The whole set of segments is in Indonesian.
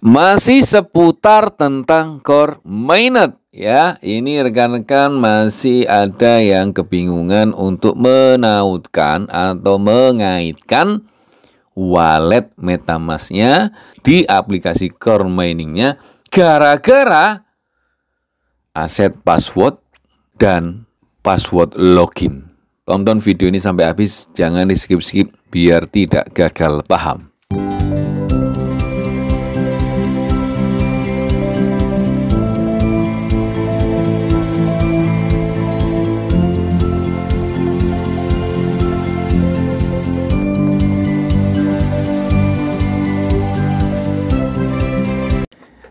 masih seputar tentang core mainnet ya. Ini rekan-rekan masih ada yang kebingungan untuk menautkan atau mengaitkan wallet MetaMask-nya di aplikasi core Miningnya, gara-gara aset password dan password login. Tonton video ini sampai habis, jangan di skip-skip biar tidak gagal paham.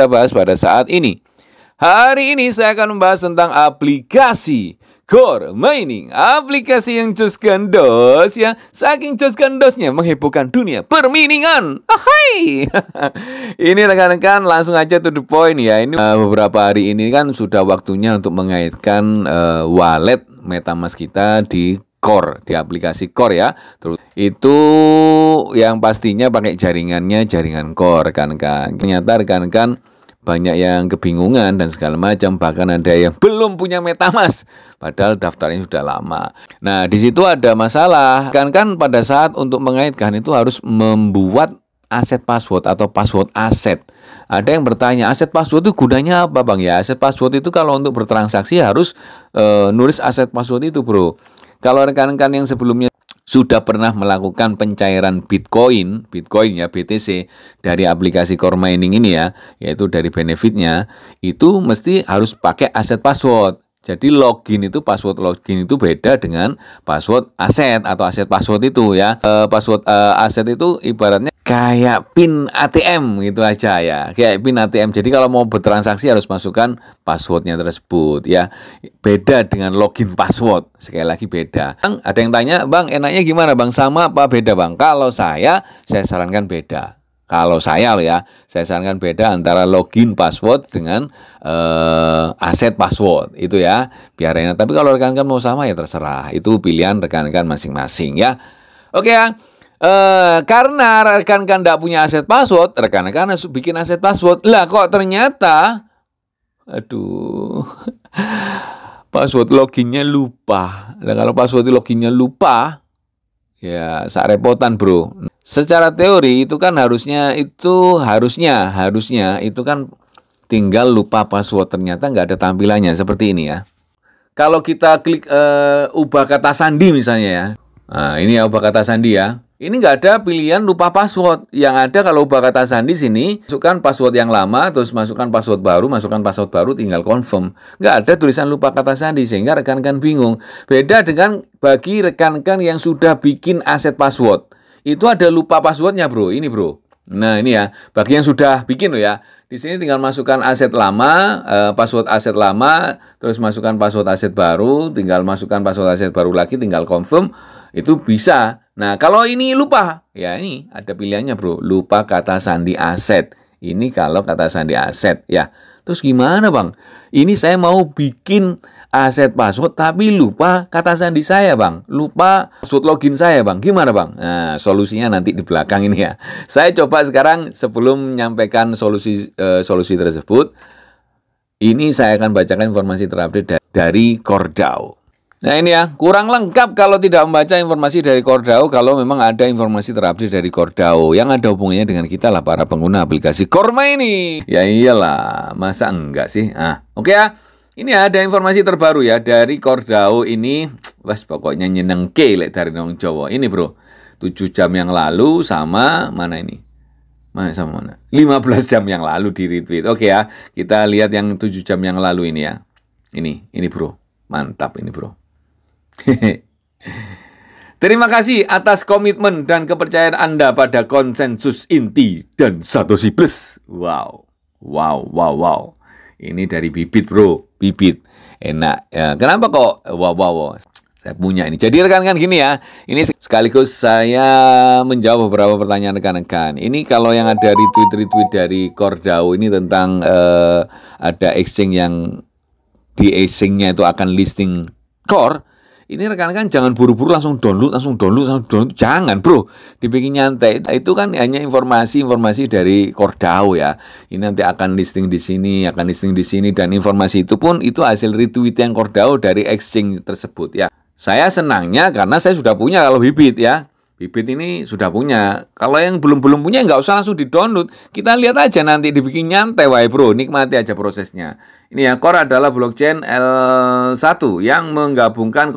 kita bahas pada saat ini. Hari ini saya akan membahas tentang aplikasi Core Mining, aplikasi yang cus gandos ya, saking cus gandosnya menghebohkan dunia perminingan. Hai, ini rekan-rekan langsung aja to the point ya. Ini uh, beberapa hari ini kan sudah waktunya untuk mengaitkan uh, wallet MetaMask kita di Core di aplikasi Core ya. Terus itu yang pastinya pakai jaringannya jaringan Core kan kan. Ternyata rekan-rekan banyak yang kebingungan dan segala macam bahkan ada yang belum punya MetaMask padahal daftarnya sudah lama. Nah, di situ ada masalah. Kan kan pada saat untuk mengaitkan itu harus membuat aset password atau password aset. Ada yang bertanya, aset password itu gunanya apa, Bang? Ya, aset password itu kalau untuk bertransaksi harus e, nulis aset password itu, Bro. Kalau rekan-rekan yang sebelumnya sudah pernah melakukan pencairan Bitcoin, Bitcoin ya BTC dari aplikasi Core Mining ini ya, yaitu dari benefitnya, itu mesti harus pakai aset password. Jadi login itu password login itu beda dengan password aset atau aset password itu ya. E, password e, aset itu ibaratnya kayak pin ATM gitu aja ya. Kayak pin ATM. Jadi kalau mau bertransaksi harus masukkan passwordnya tersebut ya. Beda dengan login password. Sekali lagi beda. Bang, ada yang tanya, "Bang, enaknya gimana, Bang? Sama apa beda, Bang?" Kalau saya saya sarankan beda. Kalau saya loh ya, saya sarankan beda antara login password dengan uh, aset password itu ya, biar enak. Tapi kalau rekan-rekan mau sama ya terserah, itu pilihan rekan-rekan masing-masing ya. Oke ya. Uh, karena rekan-rekan tidak punya aset password, rekan-rekan harus bikin aset password. Lah kok ternyata, aduh, password loginnya lupa. Lah kalau password loginnya lupa, ya sak repotan bro secara teori itu kan harusnya itu harusnya harusnya itu kan tinggal lupa password ternyata nggak ada tampilannya seperti ini ya. Kalau kita klik uh, ubah kata sandi misalnya ya. Nah, ini ya ubah kata sandi ya. Ini nggak ada pilihan lupa password. Yang ada kalau ubah kata sandi sini, masukkan password yang lama, terus masukkan password baru, masukkan password baru, tinggal confirm. Nggak ada tulisan lupa kata sandi, sehingga rekan-rekan bingung. Beda dengan bagi rekan-rekan yang sudah bikin aset password itu ada lupa passwordnya bro ini bro Nah ini ya, bagi yang sudah bikin lo ya, di sini tinggal masukkan aset lama, eh, password aset lama, terus masukkan password aset baru, tinggal masukkan password aset baru lagi, tinggal confirm, itu bisa. Nah kalau ini lupa, ya ini ada pilihannya bro, lupa kata sandi aset. Ini kalau kata sandi aset ya. Terus gimana bang? Ini saya mau bikin aset password tapi lupa kata sandi saya bang, lupa password login saya bang. Gimana bang? Nah, solusinya nanti di belakang ini ya. Saya coba sekarang sebelum menyampaikan solusi uh, solusi tersebut, ini saya akan bacakan informasi terupdate dari, dari Kordau. Nah ini ya, kurang lengkap kalau tidak membaca informasi dari Kordao kalau memang ada informasi terupdate dari Kordao yang ada hubungannya dengan kita lah para pengguna aplikasi Korma ini. Ya iyalah, masa enggak sih? Ah, oke okay ya. Ini ada informasi terbaru ya dari Kordao ini. Wes pokoknya nyeneng ke dari Nong Jawa. Ini bro, 7 jam yang lalu sama mana ini? Mana sama mana? 15 jam yang lalu di retweet. Oke ya, kita lihat yang 7 jam yang lalu ini ya. Ini, ini bro. Mantap ini bro. Terima kasih atas komitmen dan kepercayaan Anda pada konsensus inti dan satu plus. Wow, wow, wow, wow. Ini dari bibit bro, bibit. Enak. Ya, kenapa kok? Wow, wow, wow. Saya punya ini. Jadi rekan-rekan gini ya. Ini sekaligus saya menjawab beberapa pertanyaan rekan-rekan. Ini kalau yang ada tweet-tweet dari Kordau ini tentang uh, ada exchange yang di exchange-nya itu akan listing core ini rekan-rekan kan jangan buru-buru langsung download, langsung download, langsung download. Jangan bro, dibikin nyantai. Nah, itu kan hanya informasi-informasi dari Kordau ya. Ini nanti akan listing di sini, akan listing di sini. Dan informasi itu pun itu hasil retweet yang Kordau dari exchange tersebut ya. Saya senangnya karena saya sudah punya kalau bibit ya. Bibit ini sudah punya. Kalau yang belum-belum punya nggak usah langsung di download. Kita lihat aja nanti dibikin nyantai wae bro. Nikmati aja prosesnya. Ini yang Core adalah blockchain L1 yang menggabungkan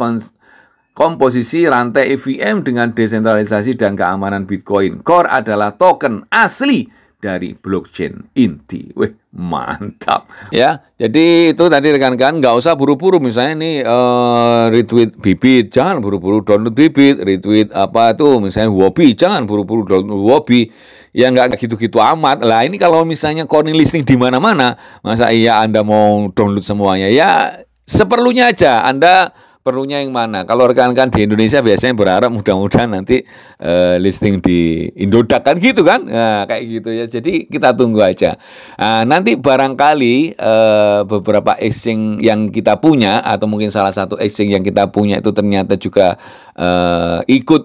komposisi rantai EVM dengan desentralisasi dan keamanan Bitcoin. Core adalah token asli dari blockchain inti. Wih, mantap. Ya, jadi itu tadi rekan-rekan nggak usah buru-buru misalnya ini uh, retweet bibit, jangan buru-buru download bibit, retweet apa itu misalnya Wobi, jangan buru-buru download Wobi. Ya nggak gitu-gitu amat. Lah ini kalau misalnya coin listing di mana-mana, masa iya Anda mau download semuanya? Ya seperlunya aja Anda perlunya yang mana. Kalau rekan-rekan di Indonesia biasanya berharap mudah-mudahan nanti uh, listing di Indodax kan gitu kan, nah, kayak gitu ya. Jadi kita tunggu aja. Nah, nanti barangkali uh, beberapa exchange yang kita punya atau mungkin salah satu exchange yang kita punya itu ternyata juga uh, ikut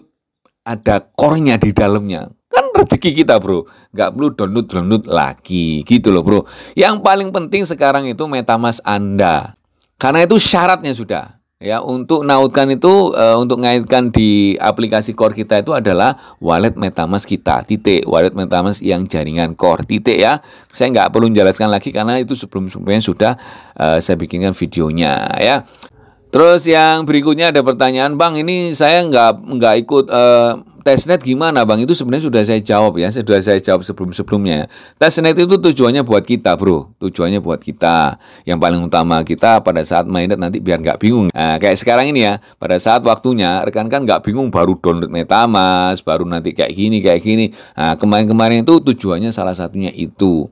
ada kornya di dalamnya kan rezeki kita bro nggak perlu download download lagi gitu loh bro yang paling penting sekarang itu metamask anda karena itu syaratnya sudah Ya, untuk nautkan itu e, untuk ngaitkan di aplikasi core kita itu adalah wallet MetaMask kita. Titik wallet MetaMask yang jaringan core. Titik ya. Saya nggak perlu menjelaskan lagi karena itu sebelum sebelumnya sudah e, saya bikinkan videonya ya. Terus yang berikutnya ada pertanyaan, Bang, ini saya nggak nggak ikut uh, eh, testnet gimana, Bang? Itu sebenarnya sudah saya jawab ya, sudah saya jawab sebelum-sebelumnya. Testnet itu tujuannya buat kita, Bro. Tujuannya buat kita. Yang paling utama kita pada saat mainnet nanti biar nggak bingung. Nah, kayak sekarang ini ya, pada saat waktunya rekan kan nggak bingung baru download MetaMask, baru nanti kayak gini, kayak gini. Nah, kemarin-kemarin itu tujuannya salah satunya itu.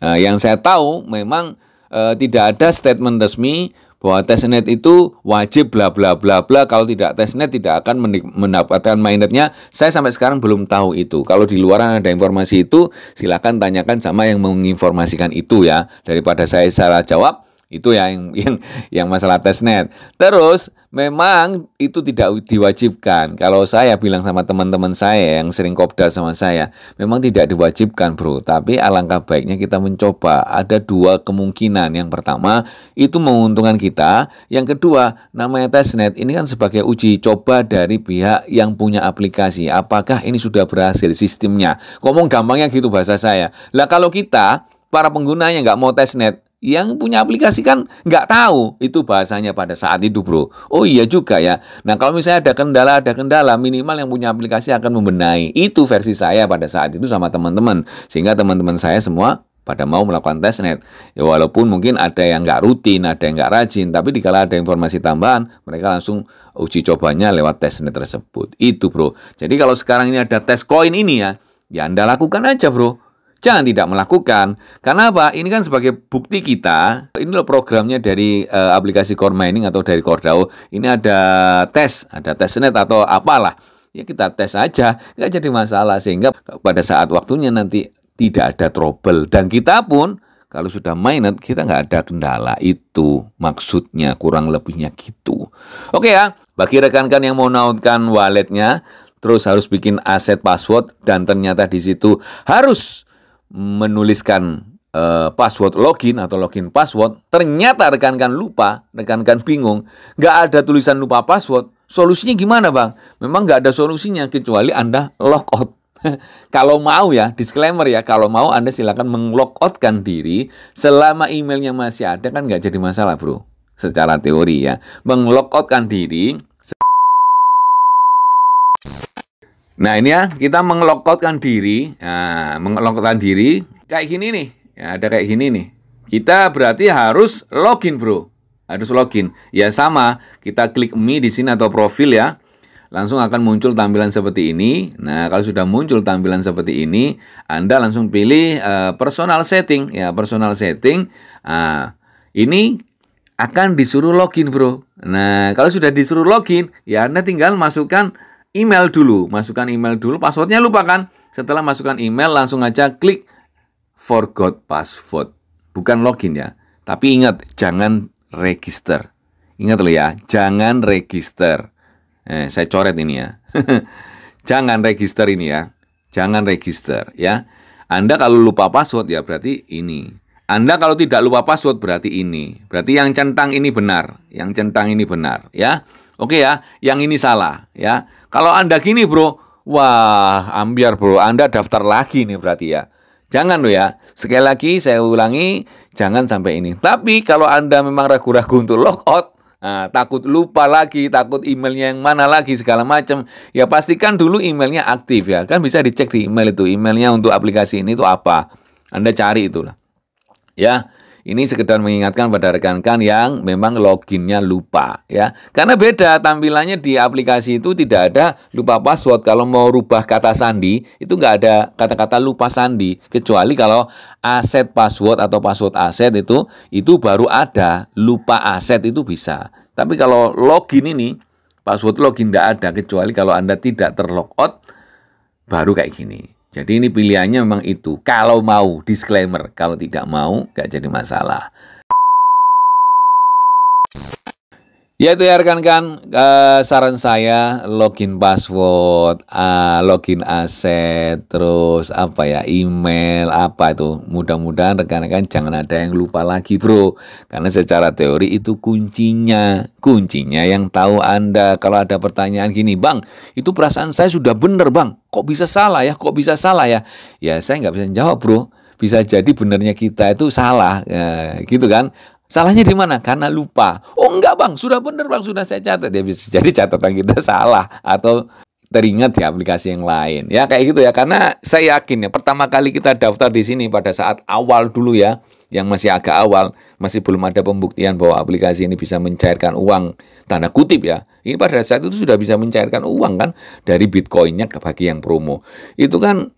Nah, yang saya tahu memang uh, tidak ada statement resmi bahwa testnet itu wajib bla bla bla bla kalau tidak testnet tidak akan mendapatkan mainnetnya saya sampai sekarang belum tahu itu kalau di luaran ada informasi itu silakan tanyakan sama yang menginformasikan itu ya daripada saya salah jawab itu ya yang yang yang masalah testnet. Terus memang itu tidak diwajibkan. Kalau saya bilang sama teman-teman saya yang sering kopdar sama saya, memang tidak diwajibkan, Bro. Tapi alangkah baiknya kita mencoba. Ada dua kemungkinan. Yang pertama, itu menguntungkan kita. Yang kedua, namanya testnet ini kan sebagai uji coba dari pihak yang punya aplikasi. Apakah ini sudah berhasil sistemnya? Ngomong gampangnya gitu bahasa saya. Lah kalau kita para penggunanya nggak mau testnet, yang punya aplikasi kan nggak tahu itu bahasanya pada saat itu bro. Oh iya juga ya. Nah kalau misalnya ada kendala ada kendala minimal yang punya aplikasi akan membenahi. Itu versi saya pada saat itu sama teman-teman sehingga teman-teman saya semua pada mau melakukan testnet. Ya walaupun mungkin ada yang nggak rutin, ada yang nggak rajin, tapi dikala ada informasi tambahan, mereka langsung uji cobanya lewat testnet tersebut. Itu bro. Jadi kalau sekarang ini ada tes koin ini ya, ya Anda lakukan aja bro jangan tidak melakukan. Karena apa? Ini kan sebagai bukti kita, ini loh programnya dari e, aplikasi Core Mining atau dari Cordao. Ini ada tes, ada tes net atau apalah. Ya kita tes aja, nggak jadi masalah. Sehingga pada saat waktunya nanti tidak ada trouble. Dan kita pun kalau sudah mainet, kita nggak ada kendala itu maksudnya kurang lebihnya gitu. Oke ya, bagi rekan-rekan yang mau nautkan walletnya, terus harus bikin aset password dan ternyata di situ harus menuliskan uh, password login atau login password, ternyata rekan-rekan lupa, rekan-rekan bingung, nggak ada tulisan lupa password, solusinya gimana bang? Memang nggak ada solusinya kecuali Anda logout. kalau mau ya, disclaimer ya, kalau mau Anda silakan menglogoutkan diri, selama emailnya masih ada kan nggak jadi masalah bro, secara teori ya. Menglogoutkan diri, Nah ini ya kita mengelokotkan diri, nah, mengelokotkan diri kayak gini nih, ya, ada kayak gini nih. Kita berarti harus login bro, harus login. Ya sama, kita klik mi di sini atau profil ya, langsung akan muncul tampilan seperti ini. Nah kalau sudah muncul tampilan seperti ini, anda langsung pilih uh, personal setting ya personal setting. Uh, ini akan disuruh login bro. Nah kalau sudah disuruh login, ya anda tinggal masukkan email dulu, masukkan email dulu, passwordnya lupa kan? Setelah masukkan email langsung aja klik forgot password. Bukan login ya. Tapi ingat, jangan register. Ingat loh ya, jangan register. Eh, saya coret ini ya. jangan register ini ya. Jangan register ya. Anda kalau lupa password ya berarti ini. Anda kalau tidak lupa password berarti ini. Berarti yang centang ini benar, yang centang ini benar ya. Oke ya, yang ini salah ya. Kalau Anda gini, Bro, wah, ambiar, Bro. Anda daftar lagi nih berarti ya. Jangan lo ya. Sekali lagi saya ulangi, jangan sampai ini. Tapi kalau Anda memang ragu-ragu untuk logout, Nah, takut lupa lagi, takut emailnya yang mana lagi, segala macam. Ya pastikan dulu emailnya aktif ya. Kan bisa dicek di email itu. Emailnya untuk aplikasi ini itu apa. Anda cari itulah. Ya. Ini sekedar mengingatkan pada rekan-rekan yang memang loginnya lupa ya. Karena beda tampilannya di aplikasi itu tidak ada lupa password. Kalau mau rubah kata sandi itu nggak ada kata-kata lupa sandi kecuali kalau aset password atau password aset itu itu baru ada lupa aset itu bisa. Tapi kalau login ini password login tidak ada kecuali kalau Anda tidak terlogout baru kayak gini. Jadi ini pilihannya memang itu. Kalau mau disclaimer, kalau tidak mau nggak jadi masalah. Ya itu ya rekan-rekan uh, saran saya login password, uh, login aset, terus apa ya email apa itu. Mudah-mudahan rekan-rekan jangan ada yang lupa lagi bro, karena secara teori itu kuncinya, kuncinya yang tahu anda. Kalau ada pertanyaan gini, bang, itu perasaan saya sudah benar bang, kok bisa salah ya, kok bisa salah ya? Ya saya nggak bisa jawab bro, bisa jadi benarnya kita itu salah ya, gitu kan Salahnya di mana? Karena lupa. Oh enggak bang, sudah benar bang, sudah saya catat. Ya bisa jadi catatan kita salah atau teringat di aplikasi yang lain. Ya kayak gitu ya. Karena saya yakin ya pertama kali kita daftar di sini pada saat awal dulu ya, yang masih agak awal, masih belum ada pembuktian bahwa aplikasi ini bisa mencairkan uang tanda kutip ya. Ini pada saat itu sudah bisa mencairkan uang kan dari Bitcoinnya ke bagi yang promo. Itu kan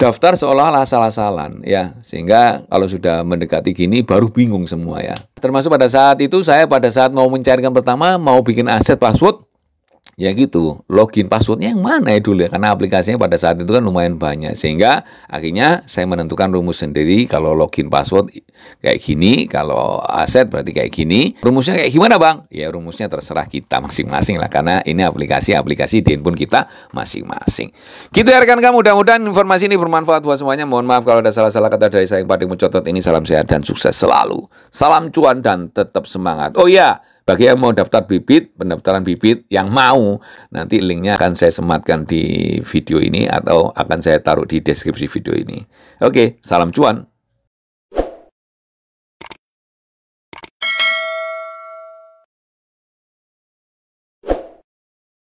daftar seolah-olah salah-salan ya sehingga kalau sudah mendekati gini baru bingung semua ya termasuk pada saat itu saya pada saat mau mencairkan pertama mau bikin aset password ya gitu login passwordnya yang mana ya dulu ya karena aplikasinya pada saat itu kan lumayan banyak sehingga akhirnya saya menentukan rumus sendiri kalau login password kayak gini kalau aset berarti kayak gini rumusnya kayak gimana bang ya rumusnya terserah kita masing-masing lah karena ini aplikasi-aplikasi di handphone kita masing-masing gitu ya rekan kamu mudah-mudahan informasi ini bermanfaat buat semuanya mohon maaf kalau ada salah-salah kata dari saya yang paling mencotot ini salam sehat dan sukses selalu salam cuan dan tetap semangat oh ya bagi yang mau daftar bibit, pendaftaran bibit yang mau, nanti linknya akan saya sematkan di video ini atau akan saya taruh di deskripsi video ini. Oke, salam cuan.